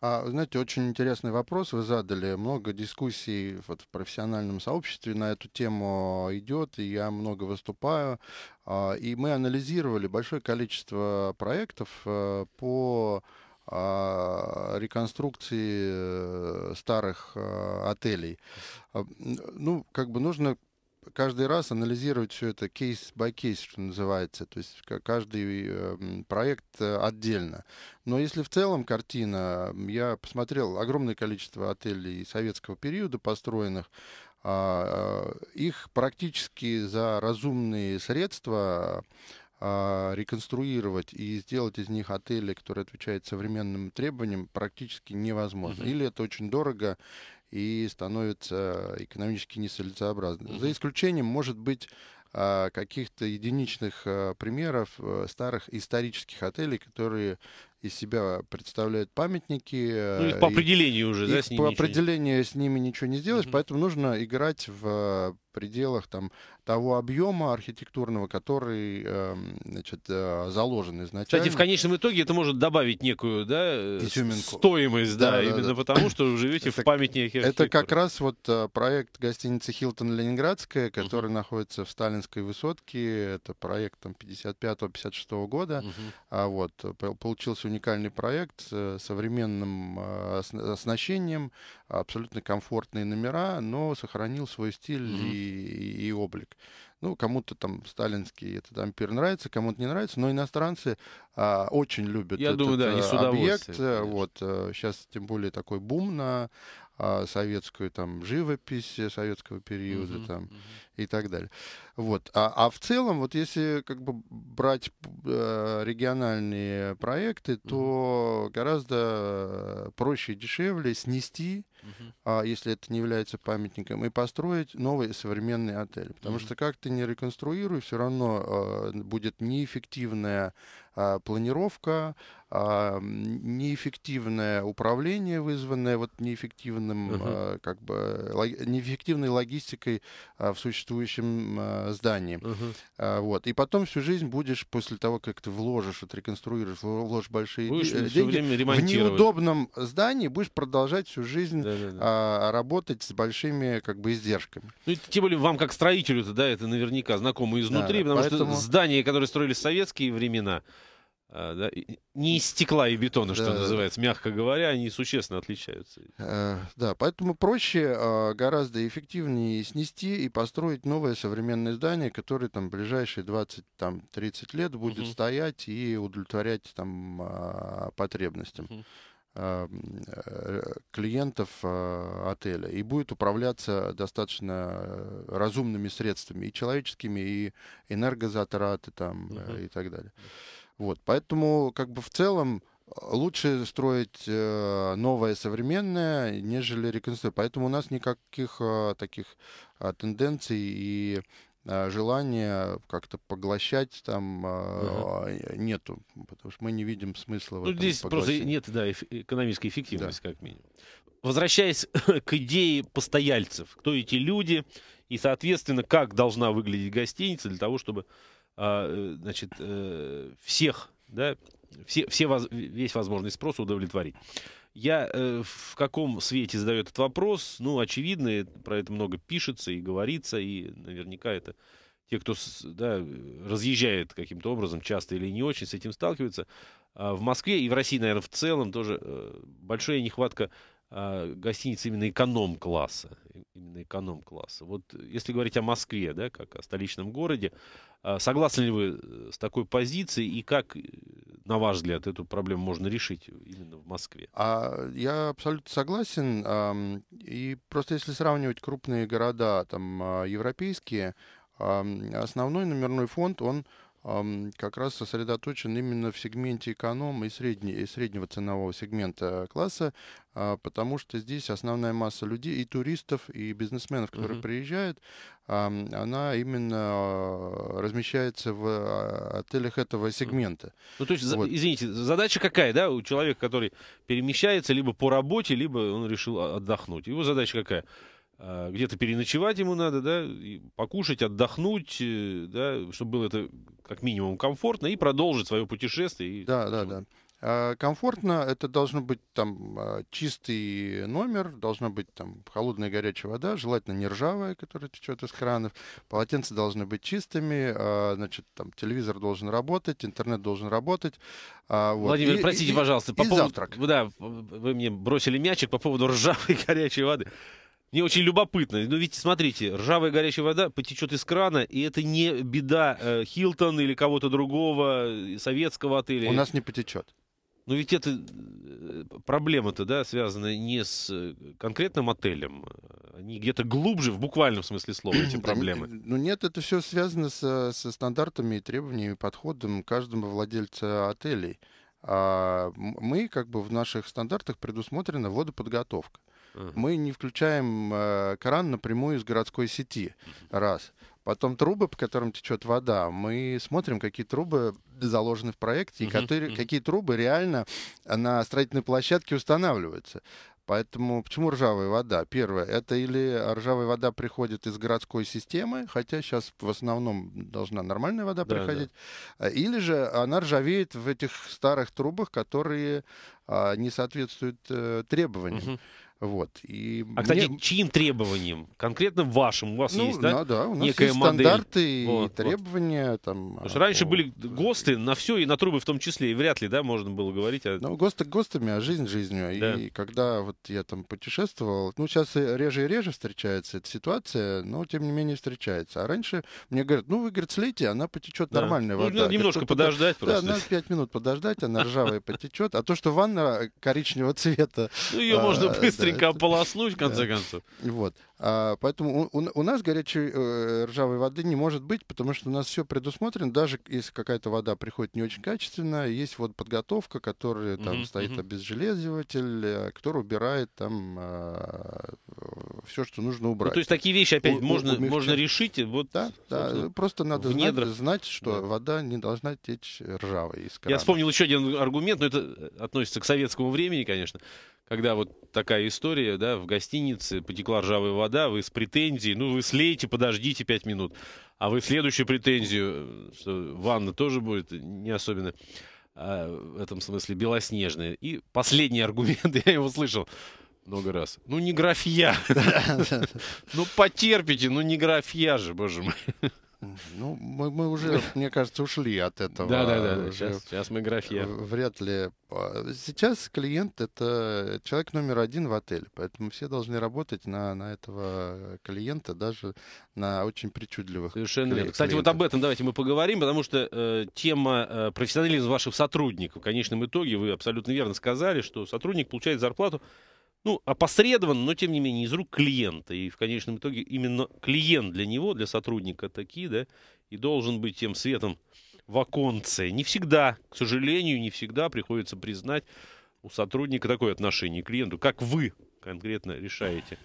А, знаете, очень интересный вопрос вы задали. Много дискуссий вот, в профессиональном сообществе на эту тему идет, и я много выступаю. А, и мы анализировали большое количество проектов э, а, по реконструкции э, старых э, отелей. Ну, как бы нужно каждый раз анализировать все это кейс by кейс, что называется, то есть каждый эм, проект э, отдельно. Но если в целом картина, я посмотрел огромное количество отелей советского периода построенных, а, э, их практически за разумные средства а, реконструировать и сделать из них отели, которые отвечают современным требованиям, практически невозможно. Угу. Или это очень дорого, и становятся экономически нецелесообразными. За исключением, может быть, а, каких-то единичных а, примеров э, старых исторических отелей, которые из себя представляют памятники. Ну, их э, по определению уже, их да? С ними по определению не... с ними ничего не сделаешь, угу. поэтому нужно играть в э, пределах там, того объема архитектурного, который эм, значит, э, заложен изначально. Кстати, в конечном итоге это может добавить некую да, стоимость, да, да, да именно да. потому, что вы живете это, в памятнике Это как раз вот проект гостиницы «Хилтон Ленинградская», который угу. находится в Сталинской высотке. Это проект 55-56 года. Угу. А вот, получился уникальный проект с э, современным а, оснащением, абсолютно комфортные номера, но сохранил свой стиль mm-hmm. и, и облик. Ну, кому-то там сталинский этот ампир нравится, кому-то не нравится, но иностранцы а, очень любят Я этот думаю, да, э, объект. Вот, сейчас э, тем более такой бум на а, советскую там живопись э, советского периода угу, там угу. и так далее. Вот. А, а в целом, вот если как бы брать э, региональные проекты, то гораздо э, проще и дешевле снести, угу. а, если это не является памятником, и построить новый современный отель. Потому угу. что как ты не реконструируй, все равно э, будет неэффективная а, планировка, а, неэффективное управление, вызванное вот неэффективным, uh-huh. как бы, неэффективной логистикой в существующем здании. Uh-huh. Вот. И потом всю жизнь будешь, после того, как ты вложишь, отреконструируешь, вложишь большие будешь э, деньги, в неудобном здании будешь продолжать всю жизнь Да-да-да. работать с большими как бы издержками. Ну, тем более вам, как строителю, да, это наверняка знакомо изнутри, да, потому поэтому... что здания, которые строили советские времена, а, да, не из стекла и бетона, что да. называется, мягко говоря, они существенно отличаются. Э, да, поэтому проще, а, гораздо эффективнее снести и построить новое современное здание, которое там ближайшие 20-30 лет будет угу. стоять и удовлетворять там а, потребностям. Э, клиентов отеля и будет управляться достаточно разумными средствами и человеческими и энергозатраты там uh-huh. и так далее. Вот, поэтому как бы в целом э, лучше строить э, новое современное, нежели реконструировать. Поэтому у нас никаких э, таких тенденций и желания как-то поглощать там угу. нету, потому что мы не видим смысла ну, в этом. Здесь поглощении. просто нет да, экономической эффективности, да. как минимум. Возвращаясь [COUGHS] к идее постояльцев, кто эти люди и, соответственно, как должна выглядеть гостиница для того, чтобы а, э, значит, э, всех, да, все, все, весь возможный спрос удовлетворить. Я э, в каком свете задаю этот вопрос? Ну, очевидно, про это много пишется и говорится, и наверняка это те, кто да, разъезжает каким-то образом, часто или не очень, с этим сталкиваются. А в Москве и в России, наверное, в целом тоже большая нехватка э, а, гостиниц именно эконом-класса. Именно эконом-класса. Вот э, если говорить о Москве, да, как о столичном городе, а, согласны ли вы э, с такой позицией и как, э, на ваш взгляд, эту проблему можно решить именно в Москве? А, я абсолютно согласен. и просто если сравнивать крупные города, там, а, европейские, основной номерной фонд, он как раз сосредоточен именно в сегменте эконом и, средне, и среднего ценового сегмента класса, а, потому что здесь основная масса людей и туристов, и бизнесменов, которые uh-huh. приезжают, она именно а, размещается в а, отелях этого сегмента. Ну, то есть, вот. извините, задача какая, да, у человека, который перемещается либо по работе, либо он решил отдохнуть. Его задача какая? А, где-то переночевать ему надо, да, покушать, отдохнуть, э, да, чтобы было это как минимум комфортно и продолжить свое путешествие. Да, и... да, да. А, комфортно, это должно быть там а, чистый номер, должна быть там холодная и горячая вода, желательно не ржавая, которая течет из кранов, полотенца должны быть чистыми, значит, там телевизор должен работать, интернет должен работать. А, вот. Владимир, и, простите, и, пожалуйста, по и поводу... завтрак. Да, вы мне бросили мячик по поводу ржавой горячей воды. Мне очень любопытно. Ну, видите, смотрите, ржавая горячая вода потечет из крана, и это не беда э, Хилтон или кого-то другого, э, советского отеля. У нас не потечет. Ну ведь это э, проблема-то, да, связана не с э, конкретным отелем, а они где-то глубже, в буквальном смысле слова, эти [CLEARS THROAT] проблемы. Ну нет, это все связано со, со стандартами и требованиями, подходом каждого владельца отелей. А мы как бы в наших стандартах предусмотрена водоподготовка. Мы не включаем э, кран напрямую из городской сети. Раз. Потом трубы, по которым течет вода. Мы смотрим, какие трубы заложены в проекте и которые, какие трубы реально на строительной площадке устанавливаются. Поэтому почему ржавая вода? Первое, это или ржавая вода приходит из городской системы, хотя сейчас в основном должна нормальная вода да, приходить, да. Э, или же она ржавеет в этих старых трубах, которые а, не соответствуют э, требованиям. Угу. Вот. И а, кстати, мне... чьим требованиям? Конкретно вашим? У вас ну, есть, да? Ну, да, у нас Некая есть модель. стандарты вот, и требования. Вот. Там, Потому что раньше вот. были ГОСТы на все и на трубы в том числе, и вряд ли, да, можно было говорить о... Ну, ГОСТы ГОСТами, а жизнь жизнью. Да. И когда вот я там путешествовал, ну, сейчас реже и реже встречается эта ситуация, но, тем не менее, встречается. А раньше мне говорят, ну, вы, говорит, слейте, она потечет да. нормальная ну, вода. Надо немножко говорит, подождать да, просто. Да, надо 5 минут подождать, она [LAUGHS] ржавая потечет. А то, что ванна коричневого цвета... Ну, ее а, можно быстрее маленько ополоснуть, в конце концов. Вот. А, поэтому у нас горячей э, ржавой воды не может быть, потому что у нас все предусмотрено. Даже если какая-то вода приходит не очень качественная, есть вот подготовка, которая там стоит обезжелезиватель, э, который убирает там э, все, что нужно ну, убрать. То есть такие вещи опять можно можно решить. Да, просто надо знать, что вода не должна течь ржавой из Я вспомнил еще один аргумент, но это относится к советскому времени, конечно когда вот такая история, да, в гостинице потекла ржавая вода, вы с претензией, ну, вы слейте, подождите пять минут, а вы следующую претензию, э, что ванна тоже будет не особенно а, в этом смысле белоснежная. И последний аргумент, [LAUGHS] я его слышал, много раз. Ну, не графья. [LAUGHS] Ну, потерпите, ну, не графья же, боже мой. Ну, мы, мы уже, [LAUGHS] мне кажется, ушли от этого. Да, да, да. Сейчас, мы графия. Вряд ли. А, сейчас клиент это человек номер один в отеле, поэтому все должны работать на, на этого клиента, даже на очень причудливых. Совершенно верно. Кстати, вот об этом давайте мы поговорим, потому что э, тема э, профессионализм ваших сотрудников. В конечном итоге вы абсолютно верно сказали, что сотрудник получает зарплату ну, опосредован, но тем не менее из рук клиента. И в конечном итоге именно клиент для него, для сотрудника такие, да, и должен быть тем светом в оконце. Не всегда, к сожалению, не всегда приходится признать у сотрудника такое отношение к клиенту. Как вы конкретно решаете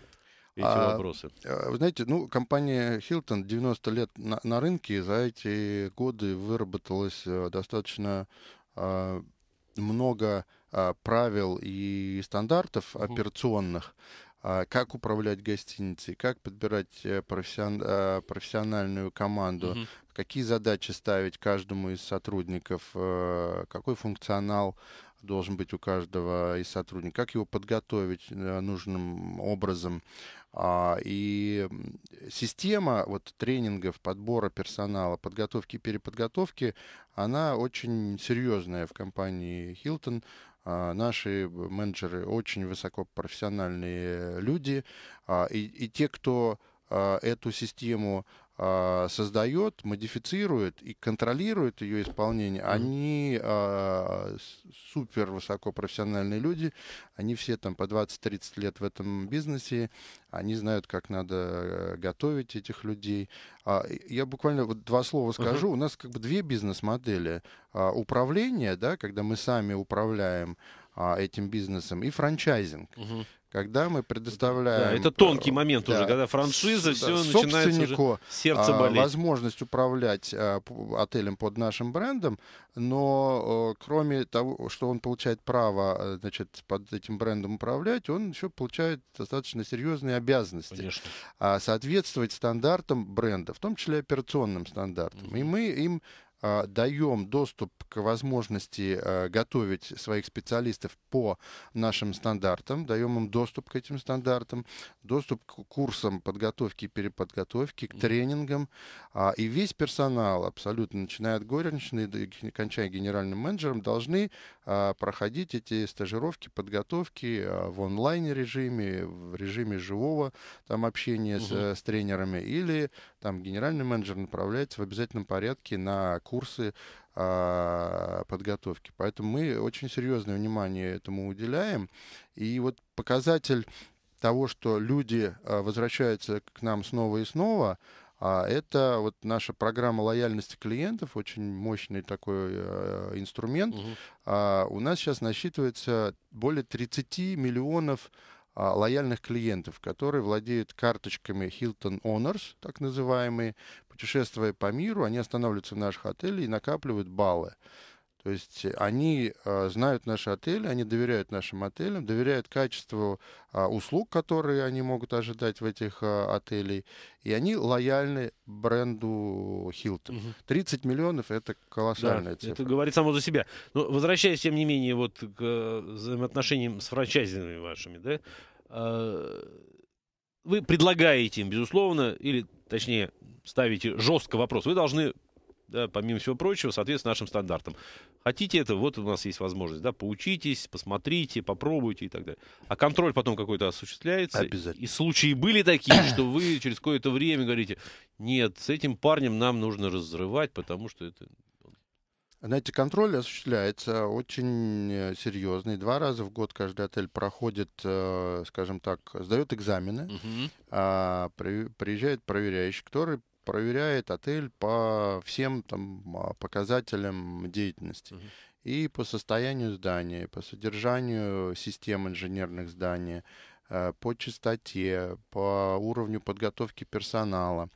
эти а, вопросы? Э, вы знаете, ну, компания Hilton 90 лет на, на рынке, за эти годы выработалось э, достаточно а, много а, правил и стандартов угу. операционных, а, как управлять гостиницей, как подбирать э, профессион, а, профессиональную команду, угу. какие задачи ставить каждому из сотрудников, э, какой функционал должен быть у каждого из сотрудников, как его подготовить э, нужным образом. И система вот, тренингов, подбора персонала, подготовки и переподготовки, она очень серьезная в компании Hilton. А, наши э, менеджеры очень высокопрофессиональные люди, а, и, и те, кто а, эту систему а, создает, модифицирует и контролирует ее исполнение. Они э, а, супер высокопрофессиональные люди, они все там по 20-30 лет в этом бизнесе, они знают, как надо э, готовить этих людей. А, я буквально вот два слова скажу. Uh-huh. У нас как бы две бизнес-модели. Управление, да, когда мы сами управляем, а, этим бизнесом, и франчайзинг. Угу. Когда мы предоставляем... Да, это тонкий э, момент да, уже, когда франшиза, с, все начинается уже сердце а, болеть. возможность управлять а, отелем под нашим брендом, но а, кроме того, что он получает право значит, под этим брендом управлять, он еще получает достаточно серьезные обязанности Конечно. А, соответствовать стандартам бренда, в том числе операционным стандартам. Угу. И мы им а, даем доступ к возможности а, готовить своих специалистов по нашим стандартам, даем им доступ к этим стандартам, доступ к курсам подготовки и переподготовки, к тренингам. А, и весь персонал, абсолютно начиная от горничной и кончая генеральным менеджером, должны проходить эти стажировки, подготовки в онлайн-режиме, в режиме живого там, общения угу. с, э, с тренерами. Или там генеральный менеджер направляется в обязательном порядке на курс курсы а, подготовки. Поэтому мы очень серьезное внимание этому уделяем. И вот показатель того, что люди а, возвращаются к нам снова и снова, а, это вот наша программа лояльности клиентов, очень мощный такой инструмент. Угу. у нас сейчас насчитывается более 30 миллионов а, лояльных клиентов, которые владеют карточками Hilton Honors, так называемые. Путешествуя по миру, они останавливаются в наших отелях и накапливают баллы. То есть э, они а, знают наши отели, они доверяют нашим отелям, доверяют качеству а, услуг, которые они могут ожидать в этих а, отелях, и они лояльны бренду Hilton. Угу. 30 миллионов — это колоссальная да, цифра. Это говорит само за себя. Но возвращаясь, тем не менее, вот к взаимоотношениям с франчайзерами вашими, да, вы предлагаете им, безусловно, или, точнее, ставите жестко вопрос. Вы должны да, помимо всего прочего, соответственно нашим стандартам. Хотите это, вот у нас есть возможность, да, поучитесь, посмотрите, попробуйте и так далее. А контроль потом какой-то осуществляется. Обязательно. И случаи были такие, что вы через какое-то время говорите, нет, с этим парнем нам нужно разрывать, потому что это... Знаете, контроль осуществляется очень э, серьезный. Два раза в год каждый отель проходит, э, скажем так, сдает экзамены, а, при приезжает проверяющий, который проверяет отель по всем там а, показателям деятельности. Угу. И по состоянию здания, по содержанию систем инженерных зданий, э, по чистоте, по уровню подготовки персонала,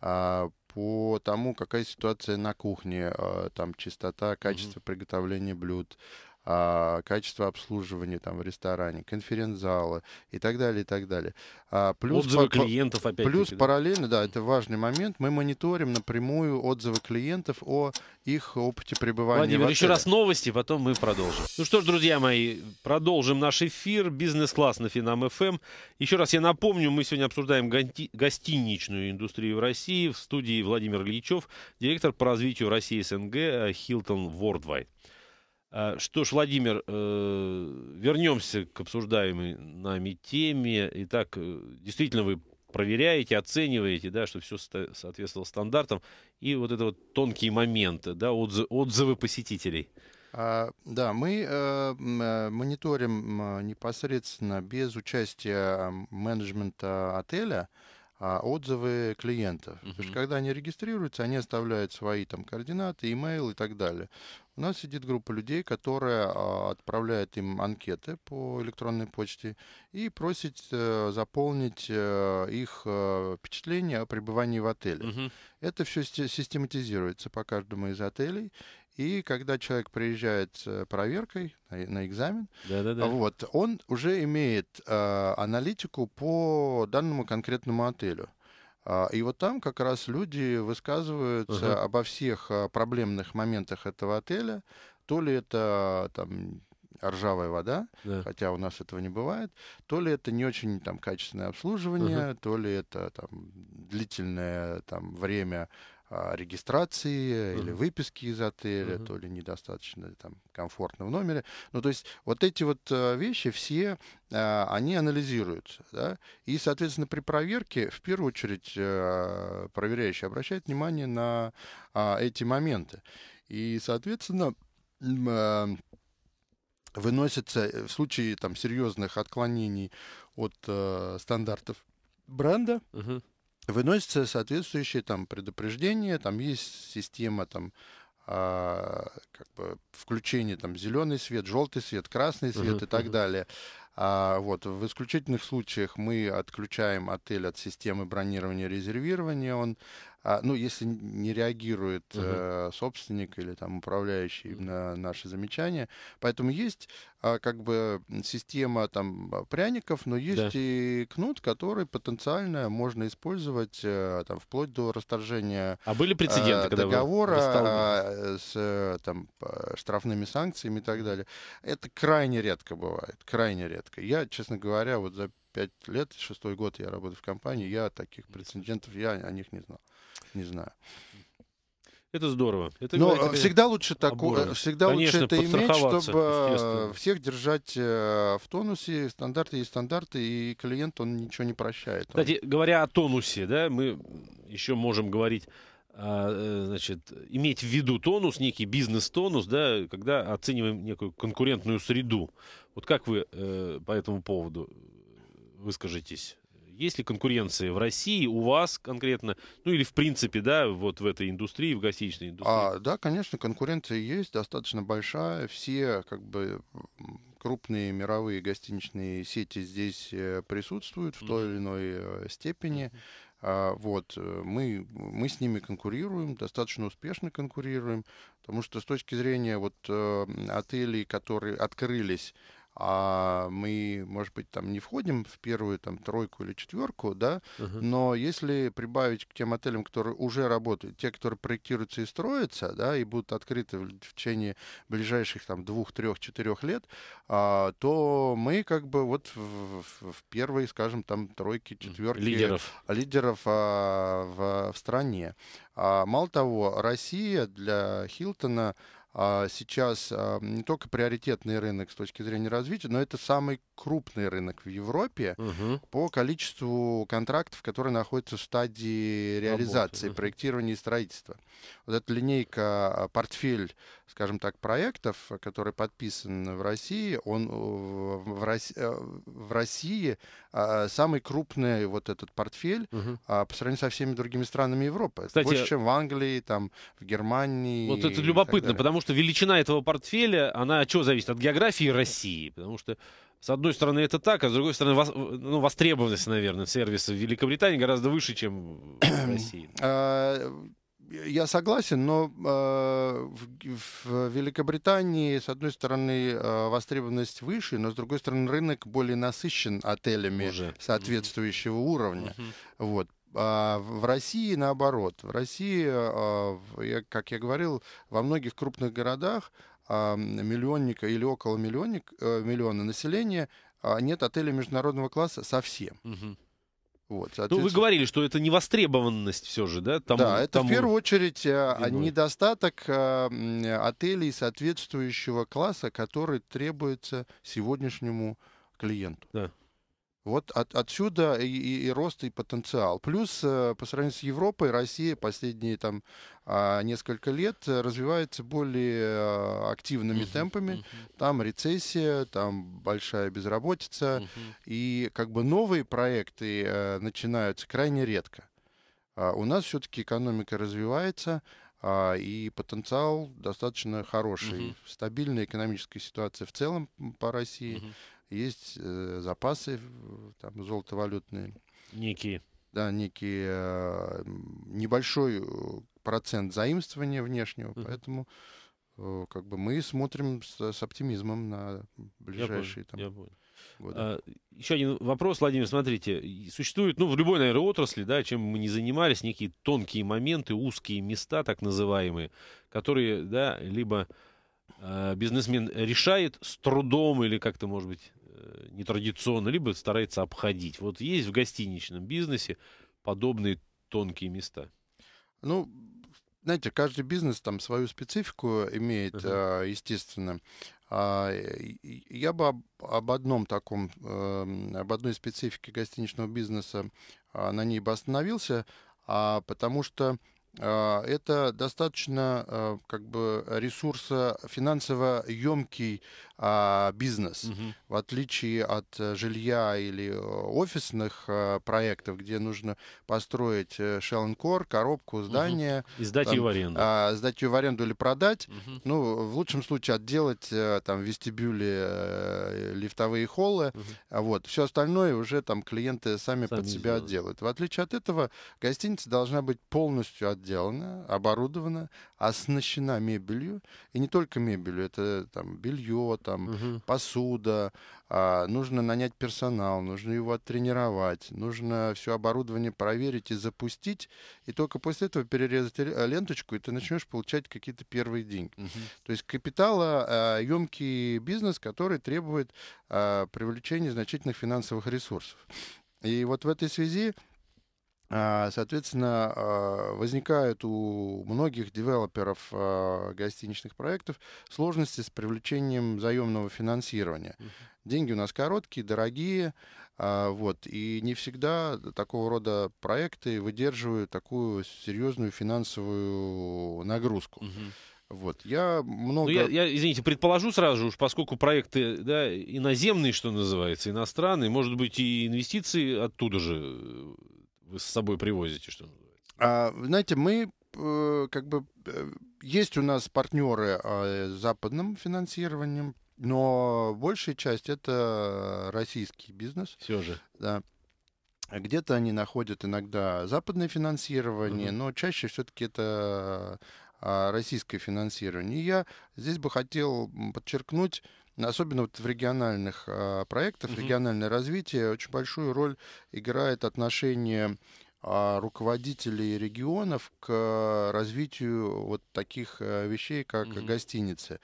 а, по тому, какая ситуация на кухне, а, там чистота, качество угу. приготовления блюд, а, качество обслуживания там в ресторане, конференц-залы и так далее, и так далее. А, плюс отзывы по, клиентов опять Плюс да? параллельно, да, это важный момент, мы мониторим напрямую отзывы клиентов о их опыте пребывания Владимир, в отеле. еще раз новости, потом мы продолжим. Ну что ж, друзья мои, продолжим наш эфир «Бизнес-класс» на Финам ФМ. Эм. Еще раз я напомню, мы сегодня обсуждаем гостиничную индустрию в России. В студии Владимир Ильичев, директор по развитию России СНГ Хилтон э, Worldwide. А, что ж, Владимир, э, вернемся к обсуждаемой нами теме. Итак, э, действительно, вы проверяете, оцениваете, да, что все соответствовало стандартам. И вот это вот тонкие моменты, да, отзывы, отзывы посетителей. А, да, мы э, мониторим непосредственно без участия менеджмента отеля а, отзывы клиентов. Uh-huh. Потому что когда они регистрируются, они оставляют свои там координаты, имейл и так далее. У нас сидит группа людей, которая а, отправляет им анкеты по электронной почте и просит а, заполнить а, их а, э, впечатления о пребывании в отеле. Uh-huh. Это все систематизируется по каждому из отелей, и когда человек приезжает с э, проверкой на э, экзамен, да -да -да. Вот, он уже имеет э, аналитику по данному конкретному отелю. А, и вот там как раз люди высказываются uh э, -huh. обо всех проблемных моментах этого отеля. То ли это там ржавая вода, да. хотя у нас этого не бывает, то ли это не очень там качественное обслуживание, угу. то ли это там длительное там время а, регистрации mm-hmm. или выписки из отеля, mm-hmm. то ли недостаточно там комфортно в номере. Ну, то есть вот эти вот а, вещи все, а, они анализируются, да, и, соответственно, при проверке в первую очередь проверяющий обращает внимание на эти моменты. И, соответственно, выносится в случае там серьезных отклонений от стандартов бренда, Mm -hmm выносится соответствующие там предупреждения, там есть система там а, как бы включение там зеленый свет, желтый свет, красный свет uh-huh, и так uh-huh. далее. А, вот в исключительных случаях мы отключаем отель от системы бронирования резервирования, он а, ну, если не реагирует угу. э, собственник или там управляющий угу. на наши замечания. Поэтому есть а, как бы система там а, пряников, но есть да. и кнут, который потенциально можно использовать э, там вплоть до расторжения а были прецеденты, э, договора когда э, с там штрафными санкциями и так далее. Это крайне редко бывает, крайне редко. Я, честно говоря, вот за пять лет, шестой год я работаю в компании, я таких прецедентов, я о них не знал не знаю. Это здорово. Это Но э, всегда лучше такое, э, всегда Конечно, лучше это иметь, чтобы э, всех держать в тонусе. Стандарты есть стандарты, и клиент он ничего не прощает. Кстати, он... говоря о тонусе, да, мы еще можем говорить а, значит, иметь в виду тонус, некий бизнес-тонус, да, когда оцениваем некую конкурентную среду. Вот как вы по этому поводу выскажетесь? Есть ли конкуренция в России, у вас конкретно, ну или в принципе, да, вот в этой индустрии, в гостиничной индустрии? А, да, конечно, конкуренция есть, достаточно большая. Все как бы крупные мировые гостиничные сети здесь э, присутствуют в mm-hmm. той или иной э, степени. А, вот, э, мы, мы с ними конкурируем, достаточно успешно конкурируем, потому что с точки зрения вот, отелей, которые открылись а мы, может быть, там не входим в первую там тройку или четверку, да, uh-huh. но если прибавить к тем отелям, которые уже работают, те, которые проектируются и строятся, да, и будут открыты в, в течение ближайших там двух, трех, четырех лет, а, то мы как бы вот в, в, в первой, скажем, там тройке, четверке лидеров, лидеров а, в, в стране. А, мало того, Россия для Хилтона а, сейчас а, не только приоритетный рынок с точки зрения развития, но это самый крупный рынок в Европе угу. по количеству контрактов, которые находятся в стадии реализации, Работы, проектирования и строительства. Вот эта линейка, а, портфель, скажем так, проектов, который подписан в России, он э, э, в, России, в России самый крупный вот этот портфель угу. по сравнению со всеми другими странами Европы. Кстати, Больше, чем в Англии, там, в Германии. Вот это любопытно, потому что что величина этого портфеля, она от чего зависит? От географии России. Потому что, с одной стороны, это так, а с другой стороны, вос, ну, востребованность, наверное, сервиса в Великобритании гораздо выше, чем в [CLEARS THROAT] России. А, я согласен, но э, в, в Великобритании, с одной стороны, э, востребованность выше, но с другой стороны, рынок более насыщен отелями Уже. соответствующего mm-hmm. уровня. Mm-hmm. Вот. А, в России наоборот. В России, а, как я говорил, во многих крупных городах а, миллионника или около миллионник, э, миллиона населения нет отеля международного класса совсем. Вот, ну, вы говорили, что это невостребованность все же, да? Тому, да, это тому... в первую очередь виной. недостаток отелей соответствующего класса, который требуется сегодняшнему клиенту. Да. Вот от, отсюда и, и, и рост, и потенциал. Плюс э, по сравнению с Европой, Россия последние там а, несколько лет э, развивается более э, активными uh-huh, темпами. Uh-huh. Там рецессия, там большая безработица. Uh-huh. И как бы новые проекты начинаются крайне редко. А у нас все-таки экономика развивается, а, и потенциал достаточно хороший. Угу. Стабильная экономическая ситуация в целом по России. Угу есть э, запасы там, золотовалютные. Некие. Да, некий э, небольшой э, процент заимствования внешнего, mm-hmm. поэтому э, как бы мы смотрим с, с оптимизмом на ближайшие я там. Я А, еще один вопрос, Владимир, смотрите, существует, ну, в любой, наверное, отрасли, да, чем мы не занимались, некие тонкие моменты, узкие места, так называемые, которые, да, либо э, бизнесмен решает с трудом или как-то, может быть, Э, нетрадиционно, либо старается обходить. Вот есть в гостиничном бизнесе подобные тонкие места? Ну, знаете, каждый бизнес там свою специфику имеет, uh-huh. естественно. А, я бы об, одном таком, эм, об одной специфике гостиничного бизнеса а, на ней бы остановился, потому что это достаточно как бы ресурса финансово емкий а, бизнес. Угу. В отличие от э, жилья или э, офисных э, проектов, где нужно построить шелл коробку, здание. Угу. И сдать там, ее в аренду. А, сдать ее в аренду или продать. Угу. Ну, в лучшем случае отделать там вестибюли, лифтовые холлы. Угу. Вот. Все остальное уже там клиенты сами, сами под себя сделают. отделают. В отличие от этого, гостиница должна быть полностью отделана, оборудована, оснащена мебелью. И не только мебелью, это там белье, там там угу. посуда, а, нужно нанять персонал, нужно его оттренировать, нужно все оборудование проверить и запустить, и только после этого перерезать э, ленточку, и ты начнешь получать какие-то первые деньги. Угу. То есть капитала емкий а, бизнес, который требует а, привлечения значительных финансовых ресурсов. И вот в этой связи а, соответственно, а, возникают у многих девелоперов а, гостиничных проектов сложности с привлечением заемного финансирования. Деньги у нас короткие, дорогие, вот, и не всегда такого рода проекты выдерживают такую серьезную финансовую нагрузку. Вот, я ну, много... Ну, я, я, извините, предположу сразу же, поскольку проекты да, иноземные, что называется, иностранные, может быть, и инвестиции оттуда же э, вы с собой привозите, что называется? А, знаете, мы э, как бы э, есть у нас партнеры э, с западным финансированием, но большая часть это российский бизнес. Все же. Да. Где-то они находят иногда западное финансирование, угу. но чаще все-таки это а, российское финансирование. Здесь бы хотел подчеркнуть особенно вот в региональных а, проектах, mm-hmm. региональное развитие очень большую роль играет отношение а, руководителей регионов к развитию вот таких а, вещей, как mm-hmm. гостиницы.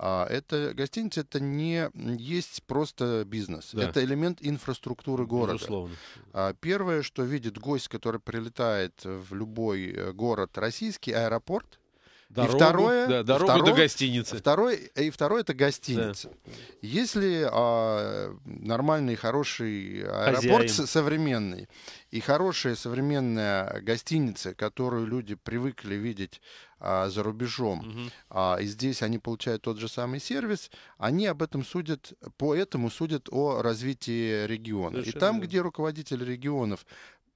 А это гостиница это не есть просто бизнес, да. это элемент инфраструктуры города. Безусловно. А, первое, что видит гость, который прилетает в любой э, город российский аэропорт, Дорогу, и второе, да, дорогу второе, до гостиницы. Второе, и второе это гостиница. Да. Если а, нормальный, хороший аэропорт Хозяин. современный и хорошая современная гостиница, которую люди привыкли видеть а, за рубежом, угу. а, и здесь они получают тот же самый сервис, они об этом судят, по этому судят о развитии региона. Совершенно и там, верно. где руководитель регионов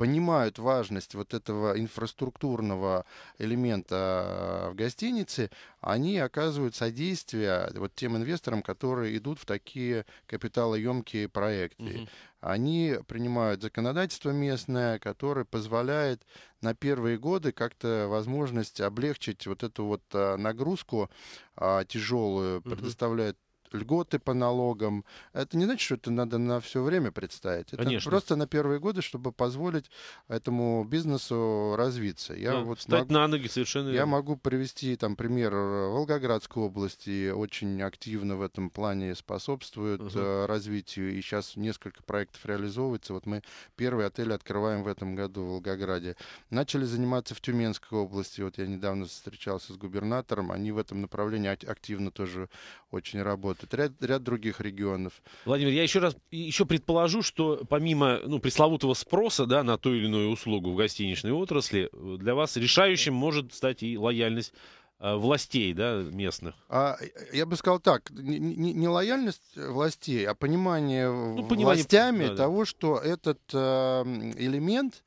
понимают важность вот этого инфраструктурного элемента э, в гостинице, они оказывают содействие вот тем инвесторам, которые идут в такие капиталоемкие проекты. Угу. Они принимают законодательство местное, которое позволяет на первые годы как-то возможность облегчить вот эту вот э, нагрузку а, тяжелую, угу. предоставляет льготы по налогам. Это не значит, что это надо на все время представить. Это Конечно. просто на первые годы, чтобы позволить этому бизнесу развиться. Я да, вот встать могу, на ноги совершенно. Я верно. могу привести там пример э, Волгоградской области, очень активно в этом плане способствует Uh-huh. развитию. И сейчас несколько проектов реализовывается. Вот мы первый отель открываем в этом году в Волгограде. Начали заниматься в Тюменской области. Вот я недавно встречался с губернатором. Они в этом направлении активно тоже очень работают работает, ряд, ряд других регионов. Владимир, я еще раз еще предположу, что помимо ну, пресловутого спроса да, на ту или иную услугу в гостиничной отрасли, для вас решающим может стать и лояльность э, властей, да, местных? А, я бы сказал так, не, не лояльность властей, а понимание, ну, понимание властями да, того, да. что этот э, элемент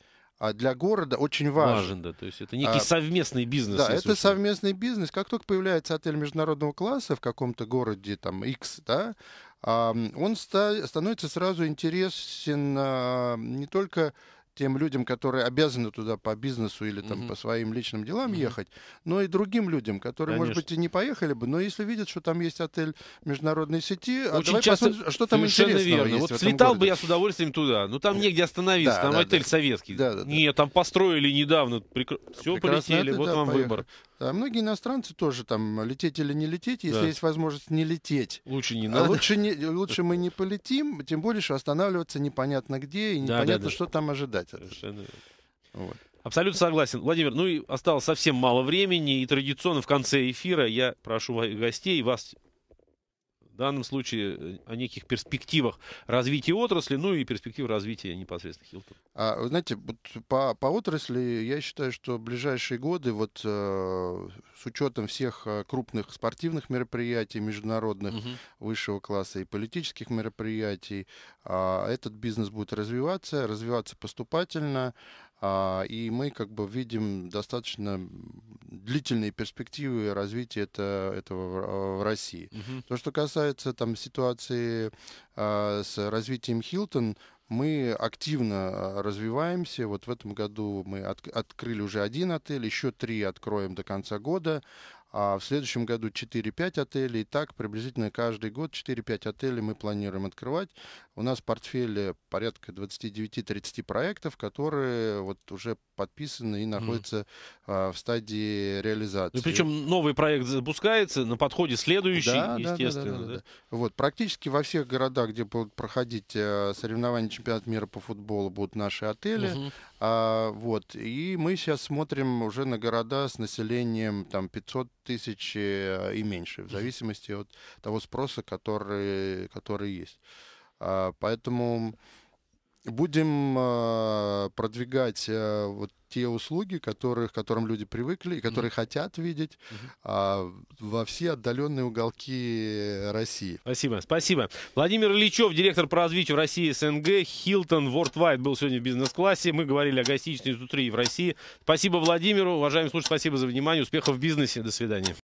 а для города очень важен. Важен, да. То есть это некий а, совместный бизнес. Да, это совместный бизнес. Как только появляется отель международного класса в каком-то городе, там, X, да, он ста- становится сразу интересен а, не только тем людям, которые обязаны туда по бизнесу или там угу. по своим личным делам угу. ехать, но и другим людям, которые, Конечно. может быть, и не поехали бы, но если видят, что там есть отель международной сети, а Очень а давай часто... посмотрим, что там интересного верно. есть Вот слетал городе. бы я с удовольствием туда, но ну, там негде остановиться, да, там да, отель да. советский. Да, да, Нет, там построили недавно, прик... все Прекрасно, полетели, это, вот да, вам поехали. выбор. А многие иностранцы тоже там лететь или не лететь, если да. есть возможность не лететь. Лучше не а надо. лучше, не, лучше мы не полетим, тем более, что останавливаться непонятно где и непонятно, да, да, да. что там ожидать. Вот. Абсолютно согласен. Владимир, ну и осталось совсем мало времени, и традиционно в конце эфира я прошу гостей, вас в данном случае э, о неких перспективах развития отрасли, ну и перспектив развития непосредственно Хилтона. А, знаете, вот по, по отрасли я считаю, что в ближайшие годы вот э, с учетом всех э, крупных спортивных мероприятий международных угу. высшего класса и политических мероприятий, э, этот бизнес будет развиваться, развиваться поступательно. А, и мы как бы видим достаточно длительные перспективы развития это, этого в а, России. Uh -huh. То, что касается там ситуации а, с развитием Хилтон, мы активно развиваемся. Вот в этом году мы от, открыли уже один отель, еще три откроем до конца года а в следующем году 4-5 отелей. И так приблизительно каждый год 4-5 отелей мы планируем открывать. У нас в портфеле порядка 29-30 проектов, которые вот уже подписаны и находятся mm. а, в стадии реализации. И ну, причем новый проект запускается, на подходе следующий, да, естественно. да, да, да, да. Да. Вот, практически во всех городах, где будут проходить э, соревнования чемпионат мира по футболу, будут наши отели. Mm-hmm. А, вот, и мы сейчас смотрим уже на города с населением там 500 тысяч а, и меньше, в зависимости от того спроса, который, который есть. А, поэтому будем а, продвигать а, вот те услуги, которых, к которым люди привыкли и которые mm-hmm. хотят видеть mm-hmm. а, во все отдаленные уголки России. Спасибо, спасибо. Владимир Ильичев, директор по развитию России СНГ, Хилтон Worldwide был сегодня в бизнес-классе. Мы говорили о гостиничной индустрии в России. Спасибо Владимиру, уважаемые слушатели, спасибо за внимание, успехов в бизнесе, до свидания.